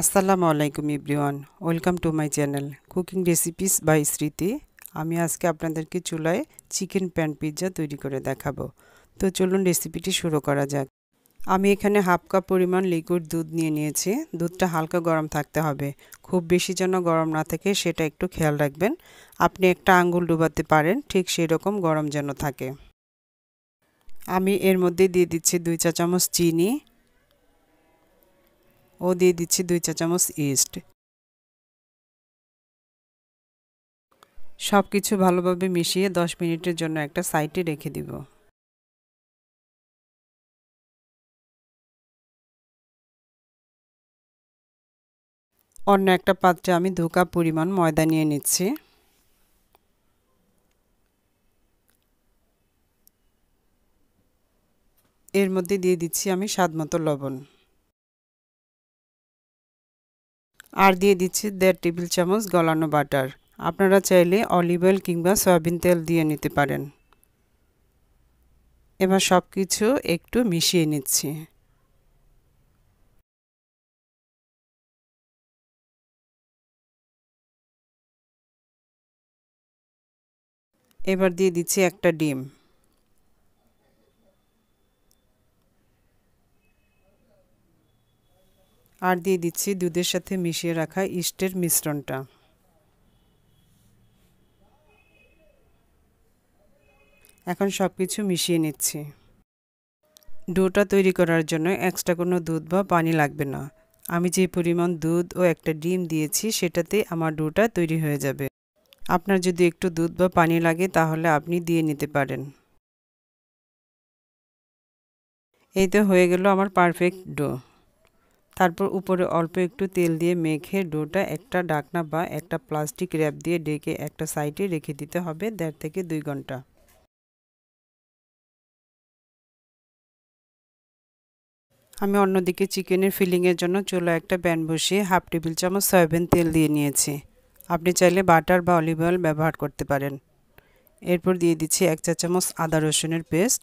আসসালামু আলাইকুম everyone welcome to my channel cooking recipes by Smriti আমি আজকে আপনাদেরকে চুলায় চিকেন প্যান পিৎজা তৈরি করে দেখাবো তো চলুন রেসিপিটি শুরু করা যাক আমি এখানে হাফ কাপ পরিমাণ লিকুইড দুধ নিয়ে নিয়েছি দুধটা হালকা গরম থাকতে হবে খুব বেশি যেন গরম না থাকে সেটা একটু খেয়াল রাখবেন আপনি একটা আঙ্গুল ডুবাতে পারেন ঠিক সেই রকম গরম যেন থাকে আমি এর মধ্যে দিয়ে দিচ্ছি দুই চা চামচ চিনি ও দিয়ে দিচ্ছি দুই চা চামচ ইস্ট সব কিছু ভালোভাবে মিশিয়ে দশ মিনিটের জন্য একটা সাইডে রেখে দিব অন্য একটা পাত্রে আমি দু কাপ পরিমাণ ময়দা নিয়ে নিচ্ছি এর মধ্যে দিয়ে দিচ্ছি আমি স্বাদ মতো লবণ আর দিয়ে দিচ্ছি দেড় টেবিল চামচ গলানো বাটার আপনারা চাইলে অলিভ অয়েল কিংবা সয়াবিন তেল দিয়ে নিতে পারেন এবার সব কিছু একটু মিশিয়ে নিচ্ছি এবার দিয়ে দিচ্ছি একটা ডিম আর দিয়ে দিচ্ছি দুধের সাথে মিশিয়ে রাখা ইস্টের মিশ্রণটা এখন সব কিছু মিশিয়ে নিচ্ছি ডোটা তৈরি করার জন্য এক্সট্রা কোনো দুধ বা পানি লাগবে না আমি যে পরিমাণ দুধ ও একটা ডিম দিয়েছি সেটাতে আমার ডোটা তৈরি হয়ে যাবে আপনার যদি একটু দুধ বা পানি লাগে তাহলে আপনি দিয়ে নিতে পারেন এই তো হয়ে গেল আমার পারফেক্ট ডো তারপর উপরে অল্প একটু তেল দিয়ে মেখে ডোটা একটা ডাকনা বা একটা প্লাস্টিক র্যাপ দিয়ে ডেকে একটা সাইডে রেখে দিতে হবে দেড় থেকে দুই ঘন্টা আমি অন্যদিকে চিকেনের ফিলিংয়ের জন্য চোলা একটা প্যান বসিয়ে হাফ টেবিল চামচ সয়াবিন তেল দিয়ে নিয়েছি আপনি চাইলে বাটার বা অলিভ অয়েল ব্যবহার করতে পারেন এরপর দিয়ে দিচ্ছি এক চা চামচ আদা রসুনের পেস্ট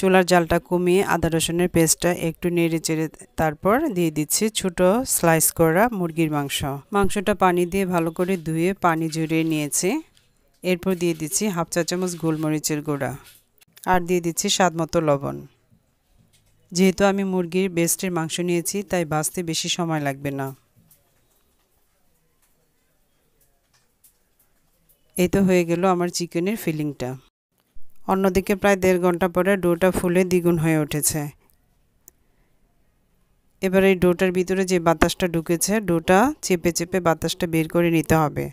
চুলার জালটা কমিয়ে আদা রসুনের পেস্টটা একটু নেড়ে চেড়ে তারপর দিয়ে দিচ্ছি ছোট স্লাইস করা মুরগির মাংস মাংসটা পানি দিয়ে ভালো করে ধুয়ে পানি জড়িয়ে নিয়েছি এরপর দিয়ে দিচ্ছি হাফ চা চামচ গোলমরিচের গুঁড়া আর দিয়ে দিচ্ছি স্বাদ মতো লবণ যেহেতু আমি মুরগির বেস্টের মাংস নিয়েছি তাই ভাজতে বেশি সময় লাগবে না এই তো হয়ে গেল আমার চিকেনের ফিলিংটা অন্যদিকে প্রায় দেড় ঘন্টা পরে ডোটা ফুলে দ্বিগুণ হয়ে উঠেছে এবার এই ডোটার ভিতরে যে বাতাসটা ঢুকেছে ডোটা চেপে চেপে বাতাসটা বের করে নিতে হবে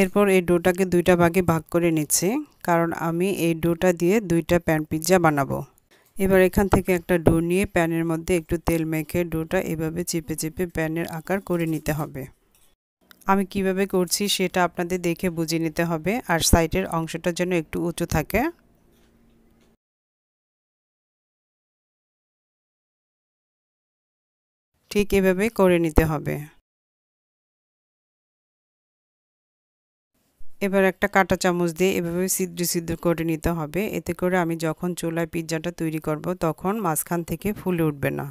এরপর এই ডোটাকে দুইটা ভাগে ভাগ করে নিচ্ছি কারণ আমি এই ডোটা দিয়ে দুইটা প্যান পিৎজা বানাবো এবার এখান থেকে একটা ডো নিয়ে প্যানের মধ্যে একটু তেল মেখে ডোটা এভাবে চেপে চেপে প্যানের আকার করে নিতে হবে আমি কিভাবে করছি সেটা আপনাদের দেখে বুঝে নিতে হবে আর সাইডের অংশটা যেন একটু উঁচু থাকে ঠিক এভাবে করে নিতে হবে এবার একটা কাটা চামচ দিয়ে এভাবে সিদ্ধ সিদ্ধ করে নিতে হবে এতে করে আমি যখন চুলায় পিৎজাটা তৈরি করব তখন মাঝখান থেকে ফুলে উঠবে না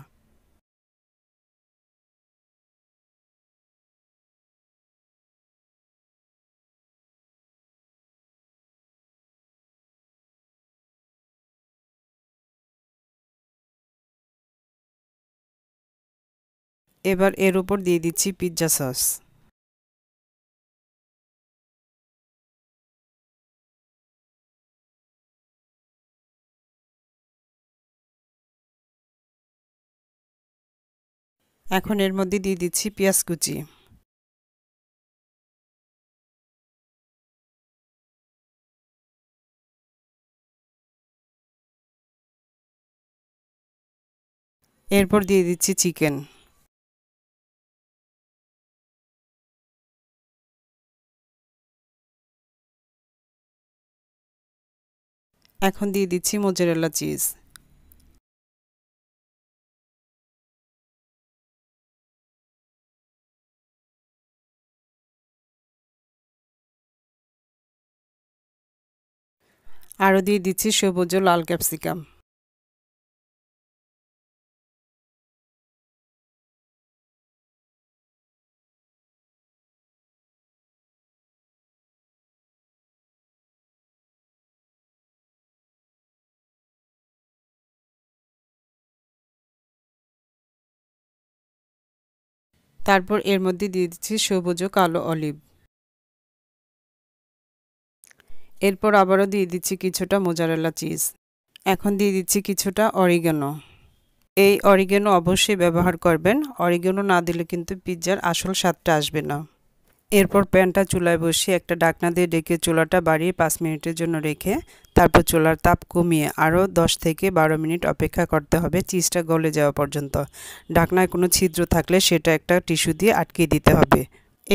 এবার এর উপর দিয়ে দিচ্ছি পিৎজা সস এখন এর মধ্যে দিয়ে দিচ্ছি পেঁয়াজ কুচি এরপর দিয়ে দিচ্ছি চিকেন এখন দিয়ে দিচ্ছি মোজারেলা চিজ আরও দিয়ে দিচ্ছি সবুজ ও লাল ক্যাপসিকাম তারপর এর মধ্যে দিয়ে দিচ্ছি সবুজ ও কালো অলিভ এরপর আবারও দিয়ে দিচ্ছি কিছুটা মোজারেলা চিজ এখন দিয়ে দিচ্ছি কিছুটা অরিগেনো এই অরিগেনো অবশ্যই ব্যবহার করবেন অরিগেনো না দিলে কিন্তু পিৎজার আসল স্বাদটা আসবে না এরপর প্যানটা চুলায় বসিয়ে একটা ডাকনা দিয়ে ডেকে চুলাটা বাড়িয়ে পাঁচ মিনিটের জন্য রেখে তারপর চুলার তাপ কমিয়ে আরও দশ থেকে বারো মিনিট অপেক্ষা করতে হবে চিজটা গলে যাওয়া পর্যন্ত ডাকনায় কোনো ছিদ্র থাকলে সেটা একটা টিস্যু দিয়ে আটকে দিতে হবে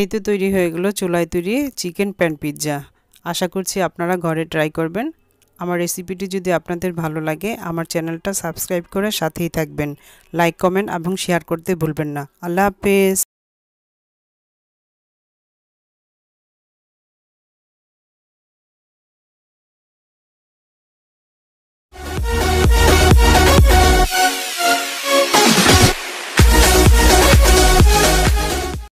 এই তো তৈরি হয়ে গেলো চুলায় তৈরি চিকেন প্যান পিৎজা আশা করছি আপনারা ঘরে ট্রাই করবেন আমার রেসিপিটি যদি আপনাদের ভালো লাগে আমার চ্যানেলটা সাবস্ক্রাইব করে সাথেই থাকবেন লাইক কমেন্ট এবং শেয়ার করতে ভুলবেন না আল্লাহ হাফেজ